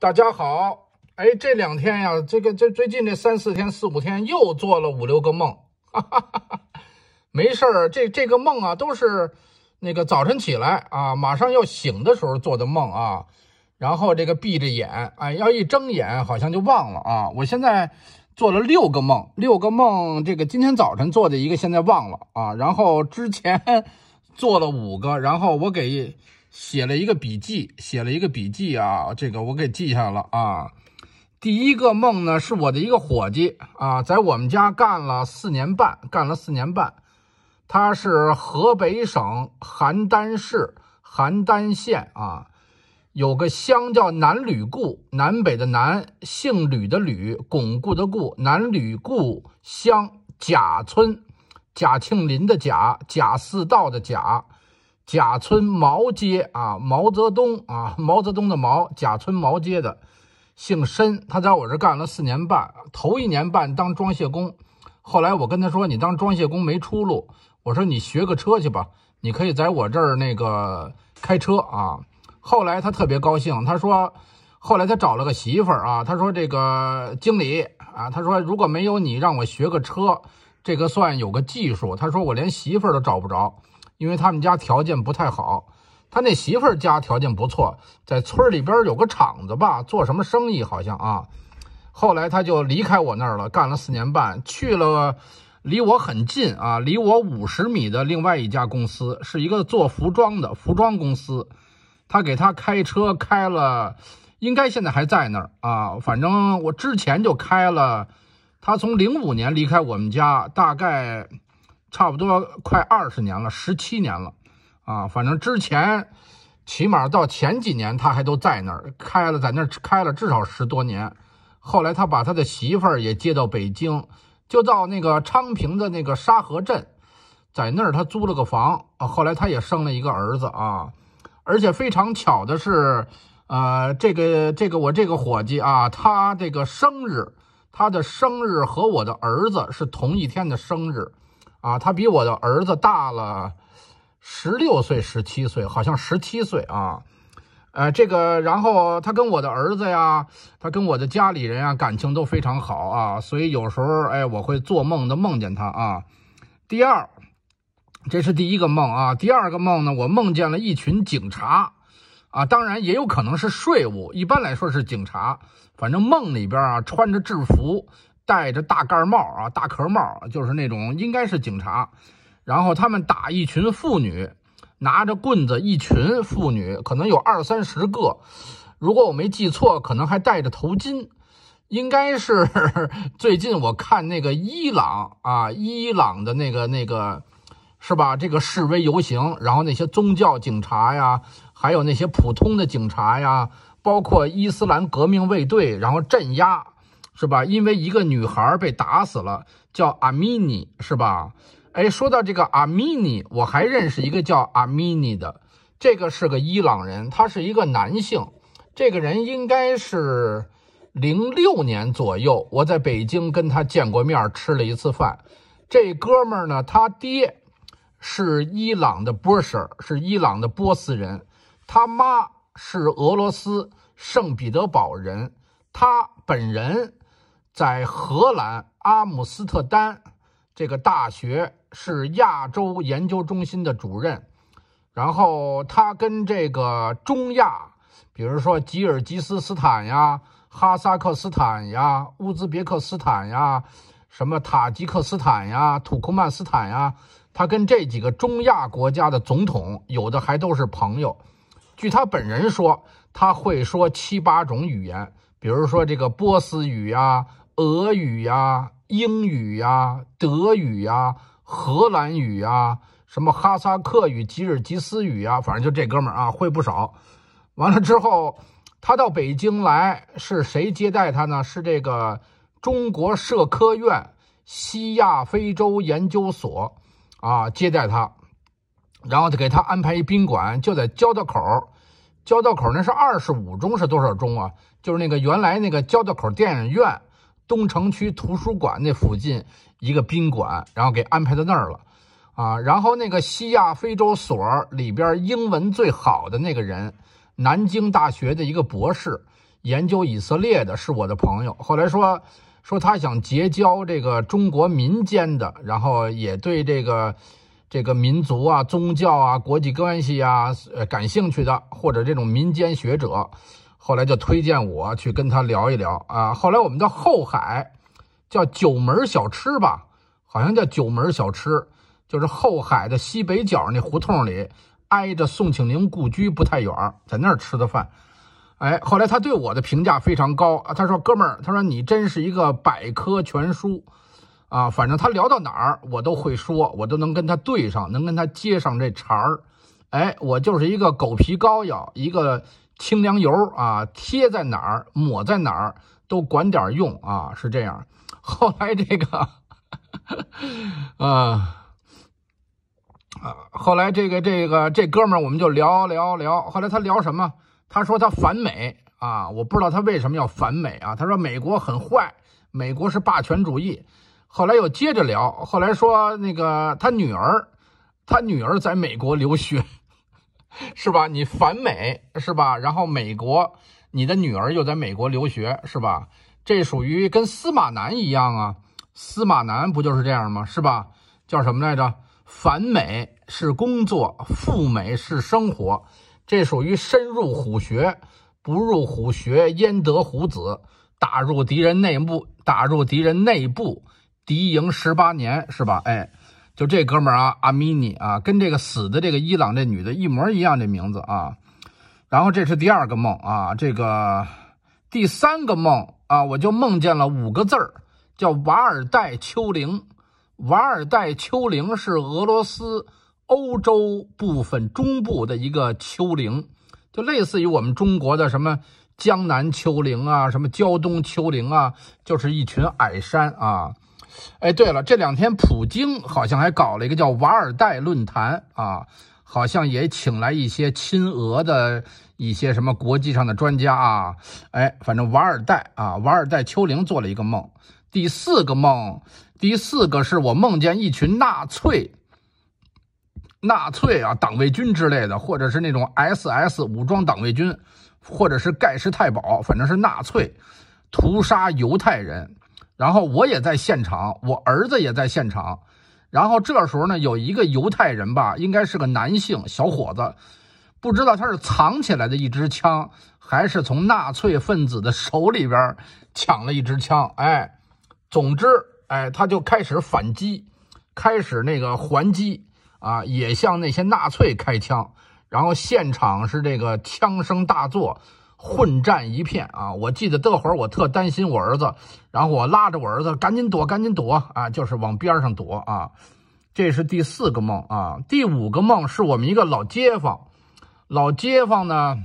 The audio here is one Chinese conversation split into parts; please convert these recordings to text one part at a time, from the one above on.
大家好，哎，这两天呀，这个这最近这三四天四五天又做了五六个梦，哈哈哈没事儿，这这个梦啊都是那个早晨起来啊马上要醒的时候做的梦啊，然后这个闭着眼，哎，要一睁眼好像就忘了啊。我现在做了六个梦，六个梦，这个今天早晨做的一个现在忘了啊，然后之前 做了五个，然后我给。写了一个笔记，写了一个笔记啊，这个我给记下了啊。第一个梦呢，是我的一个伙计啊，在我们家干了四年半，干了四年半。他是河北省邯郸市邯郸县啊，有个乡叫南吕固，南北的南，姓吕的吕，巩固的固，南吕固乡贾村，贾庆林的贾，贾四道的贾。贾村毛街啊，毛泽东啊，毛泽东的毛，贾村毛街的，姓申，他在我这儿干了四年半，头一年半当装卸工，后来我跟他说，你当装卸工没出路，我说你学个车去吧，你可以在我这儿那个开车啊。后来他特别高兴，他说，后来他找了个媳妇儿啊，他说这个经理啊，他说如果没有你让我学个车，这个算有个技术，他说我连媳妇儿都找不着。因为他们家条件不太好，他那媳妇儿家条件不错，在村里边有个厂子吧，做什么生意好像啊。后来他就离开我那儿了，干了四年半，去了离我很近啊，离我五十米的另外一家公司，是一个做服装的服装公司。他给他开车开了，应该现在还在那儿啊。反正我之前就开了，他从零五年离开我们家，大概。差不多快二十年了，十七年了，啊，反正之前，起码到前几年他还都在那儿开了，在那儿开了至少十多年。后来他把他的媳妇儿也接到北京，就到那个昌平的那个沙河镇，在那儿他租了个房。后来他也生了一个儿子啊，而且非常巧的是，呃，这个这个我这个伙计啊，他这个生日，他的生日和我的儿子是同一天的生日。啊，他比我的儿子大了十六岁、十七岁，好像十七岁啊。呃，这个，然后他跟我的儿子呀，他跟我的家里人啊，感情都非常好啊。所以有时候，哎，我会做梦的，梦见他啊。第二，这是第一个梦啊。第二个梦呢，我梦见了一群警察啊，当然也有可能是税务，一般来说是警察，反正梦里边啊，穿着制服。戴着大盖帽啊，大壳帽，就是那种应该是警察，然后他们打一群妇女，拿着棍子，一群妇女可能有二三十个，如果我没记错，可能还戴着头巾，应该是 最近我看那个伊朗啊，伊朗的那个那个，是吧？这个示威游行，然后那些宗教警察呀，还有那些普通的警察呀，包括伊斯兰革命卫队，然后镇压。是吧？因为一个女孩被打死了，叫阿米尼，是吧？哎，说到这个阿米尼，我还认识一个叫阿米尼的，这个是个伊朗人，他是一个男性。这个人应该是零六年左右，我在北京跟他见过面，吃了一次饭。这哥们儿呢，他爹是伊朗的波什是伊朗的波斯人，他妈是俄罗斯圣彼得堡人，他本人。在荷兰阿姆斯特丹，这个大学是亚洲研究中心的主任，然后他跟这个中亚，比如说吉尔吉斯斯坦呀、哈萨克斯坦呀、乌兹别克斯坦呀、什么塔吉克斯坦呀、土库曼斯坦呀，他跟这几个中亚国家的总统有的还都是朋友。据他本人说，他会说七八种语言，比如说这个波斯语呀。俄语呀，英语呀，德语呀，荷兰语呀，什么哈萨克语、吉尔吉斯语呀，反正就这哥们儿啊会不少。完了之后，他到北京来，是谁接待他呢？是这个中国社科院西亚非洲研究所啊接待他，然后给他安排一宾馆，就在交道口。交道口那是二十五中是多少中啊？就是那个原来那个交道口电影院。东城区图书馆那附近一个宾馆，然后给安排到那儿了，啊，然后那个西亚非洲所里边英文最好的那个人，南京大学的一个博士，研究以色列的，是我的朋友。后来说说他想结交这个中国民间的，然后也对这个这个民族啊、宗教啊、国际关系啊感兴趣的，或者这种民间学者。后来就推荐我去跟他聊一聊啊。后来我们到后海，叫九门小吃吧，好像叫九门小吃，就是后海的西北角那胡同里，挨着宋庆龄故居不太远，在那儿吃的饭。哎，后来他对我的评价非常高啊，他说：“哥们儿，他说你真是一个百科全书啊，反正他聊到哪儿我都会说，我都能跟他对上，能跟他接上这茬儿。”哎，我就是一个狗皮膏药，一个。清凉油啊，贴在哪儿抹在哪儿都管点用啊，是这样。后来这个，啊 啊，后来这个这个这哥们儿，我们就聊聊聊。后来他聊什么？他说他反美啊，我不知道他为什么要反美啊。他说美国很坏，美国是霸权主义。后来又接着聊，后来说那个他女儿，他女儿在美国留学。是吧？你反美是吧？然后美国，你的女儿又在美国留学是吧？这属于跟司马南一样啊。司马南不就是这样吗？是吧？叫什么来着？反美是工作，赴美是生活。这属于深入虎穴，不入虎穴焉得虎子？打入敌人内部，打入敌人内部，敌营十八年是吧？哎。就这哥们儿啊，阿米尼啊，跟这个死的这个伊朗这女的一模一样，这名字啊。然后这是第二个梦啊，这个第三个梦啊，我就梦见了五个字儿，叫瓦尔代丘陵。瓦尔代丘陵是俄罗斯欧洲部分中部的一个丘陵，就类似于我们中国的什么江南丘陵啊，什么胶东丘陵啊，就是一群矮山啊。哎，对了，这两天普京好像还搞了一个叫瓦尔代论坛啊，好像也请来一些亲俄的一些什么国际上的专家啊。哎，反正瓦尔代啊，瓦尔代丘陵做了一个梦，第四个梦，第四个是我梦见一群纳粹，纳粹啊，党卫军之类的，或者是那种 SS 武装党卫军，或者是盖世太保，反正是纳粹屠杀犹太人。然后我也在现场，我儿子也在现场。然后这时候呢，有一个犹太人吧，应该是个男性小伙子，不知道他是藏起来的一支枪，还是从纳粹分子的手里边抢了一支枪。哎，总之，哎，他就开始反击，开始那个还击啊，也向那些纳粹开枪。然后现场是这个枪声大作。混战一片啊！我记得这会儿我特担心我儿子，然后我拉着我儿子赶紧躲，赶紧躲啊，就是往边上躲啊。这是第四个梦啊，第五个梦是我们一个老街坊，老街坊呢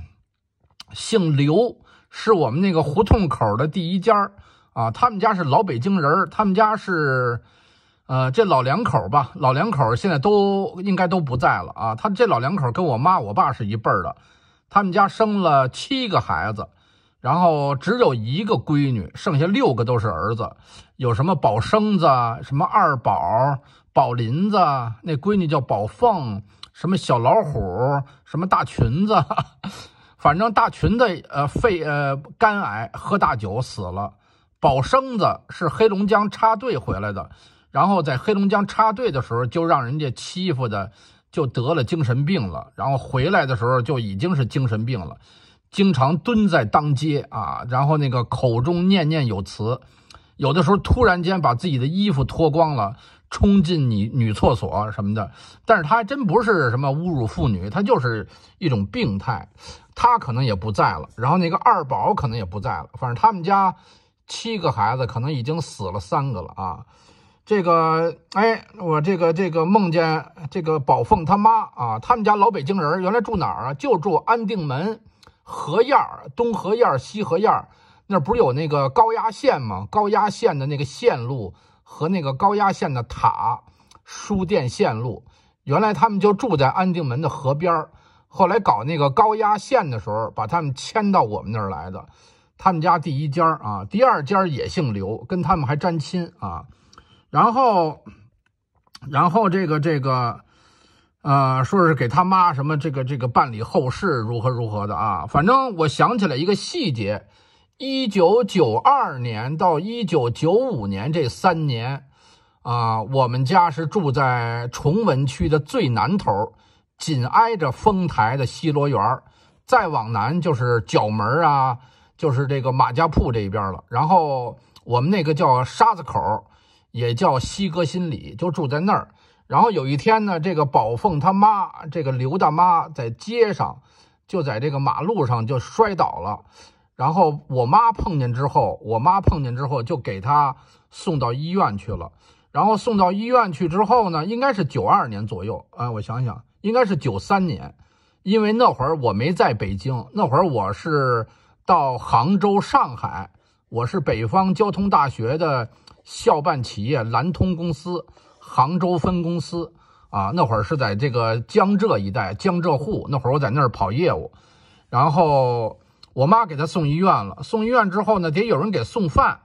姓刘，是我们那个胡同口的第一家啊。他们家是老北京人，他们家是，呃，这老两口吧，老两口现在都应该都不在了啊。他这老两口跟我妈我爸是一辈儿的。他们家生了七个孩子，然后只有一个闺女，剩下六个都是儿子。有什么宝生子、什么二宝、宝林子，那闺女叫宝凤。什么小老虎、什么大裙子，反正大裙子，呃，肺，呃，肝癌，喝大酒死了。宝生子是黑龙江插队回来的，然后在黑龙江插队的时候就让人家欺负的。就得了精神病了，然后回来的时候就已经是精神病了，经常蹲在当街啊，然后那个口中念念有词，有的时候突然间把自己的衣服脱光了，冲进女女厕所什么的。但是他还真不是什么侮辱妇女，他就是一种病态。他可能也不在了，然后那个二宝可能也不在了，反正他们家七个孩子可能已经死了三个了啊。这个哎，我这个这个梦见这个宝凤他妈啊，他们家老北京人，原来住哪儿啊？就住安定门河沿儿，东河沿儿、西河沿儿，那不是有那个高压线吗？高压线的那个线路和那个高压线的塔输电线路，原来他们就住在安定门的河边儿。后来搞那个高压线的时候，把他们迁到我们那儿来的。他们家第一家啊，第二家也姓刘，跟他们还沾亲啊。然后，然后这个这个，呃，说是给他妈什么这个这个办理后事如何如何的啊？反正我想起来一个细节：一九九二年到一九九五年这三年，啊，我们家是住在崇文区的最南头，紧挨着丰台的西罗园再往南就是角门啊，就是这个马家铺这一边了。然后我们那个叫沙子口。也叫西哥心理，就住在那儿。然后有一天呢，这个宝凤他妈，这个刘大妈在街上，就在这个马路上就摔倒了。然后我妈碰见之后，我妈碰见之后就给她送到医院去了。然后送到医院去之后呢，应该是九二年左右，哎，我想想，应该是九三年，因为那会儿我没在北京，那会儿我是到杭州、上海，我是北方交通大学的。校办企业南通公司杭州分公司啊，那会儿是在这个江浙一带，江浙沪。那会儿我在那儿跑业务，然后我妈给她送医院了。送医院之后呢，得有人给送饭。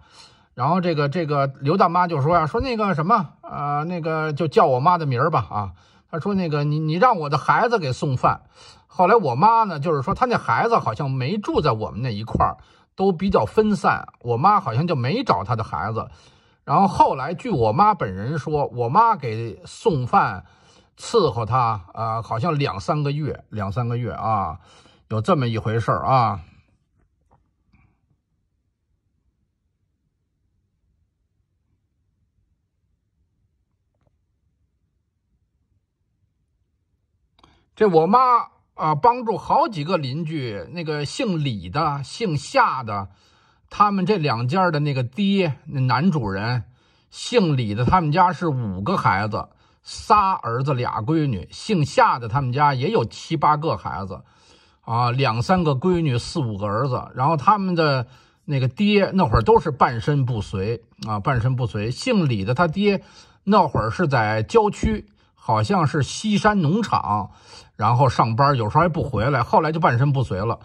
然后这个这个刘大妈就说呀：“说那个什么，呃，那个就叫我妈的名儿吧，啊，她说那个你你让我的孩子给送饭。”后来我妈呢，就是说她那孩子好像没住在我们那一块儿，都比较分散。我妈好像就没找她的孩子。然后后来，据我妈本人说，我妈给送饭、伺候他，呃，好像两三个月，两三个月啊，有这么一回事儿啊。这我妈啊，帮助好几个邻居，那个姓李的，姓夏的。他们这两家的那个爹，那男主人，姓李的，他们家是五个孩子，仨儿子俩闺女。姓夏的，他们家也有七八个孩子，啊，两三个闺女，四五个儿子。然后他们的那个爹，那会儿都是半身不遂啊，半身不遂。姓李的他爹，那会儿是在郊区，好像是西山农场，然后上班，有时候还不回来，后来就半身不遂了。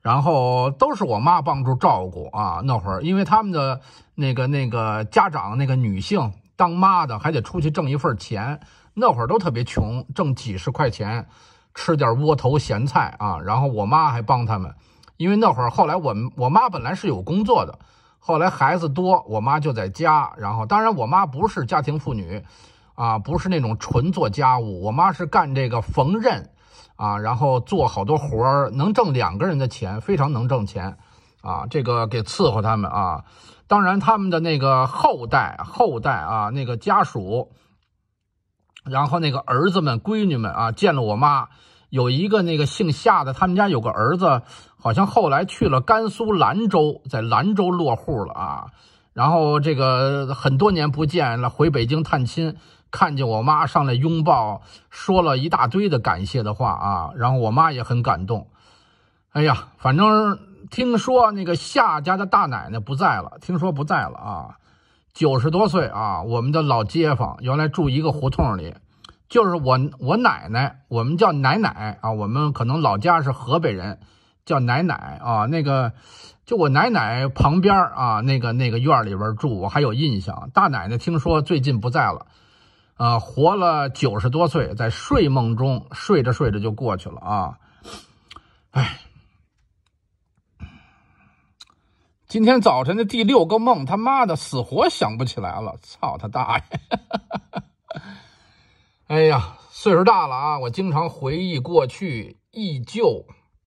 然后都是我妈帮助照顾啊，那会儿因为他们的那个那个家长那个女性当妈的还得出去挣一份钱，那会儿都特别穷，挣几十块钱，吃点窝头咸菜啊。然后我妈还帮他们，因为那会儿后来我我妈本来是有工作的，后来孩子多，我妈就在家。然后当然我妈不是家庭妇女，啊，不是那种纯做家务，我妈是干这个缝纫。啊，然后做好多活儿，能挣两个人的钱，非常能挣钱，啊，这个给伺候他们啊。当然，他们的那个后代、后代啊，那个家属，然后那个儿子们、闺女们啊，见了我妈，有一个那个姓夏的，他们家有个儿子，好像后来去了甘肃兰州，在兰州落户了啊。然后这个很多年不见了，回北京探亲。看见我妈上来拥抱，说了一大堆的感谢的话啊，然后我妈也很感动。哎呀，反正听说那个夏家的大奶奶不在了，听说不在了啊，九十多岁啊。我们的老街坊原来住一个胡同里，就是我我奶奶，我们叫奶奶啊。我们可能老家是河北人，叫奶奶啊。那个就我奶奶旁边啊，那个那个院里边住，我还有印象。大奶奶听说最近不在了。啊，活了九十多岁，在睡梦中睡着睡着就过去了啊！哎，今天早晨的第六个梦，他妈的死活想不起来了，操他大爷！哎呀，岁数大了啊，我经常回忆过去忆旧。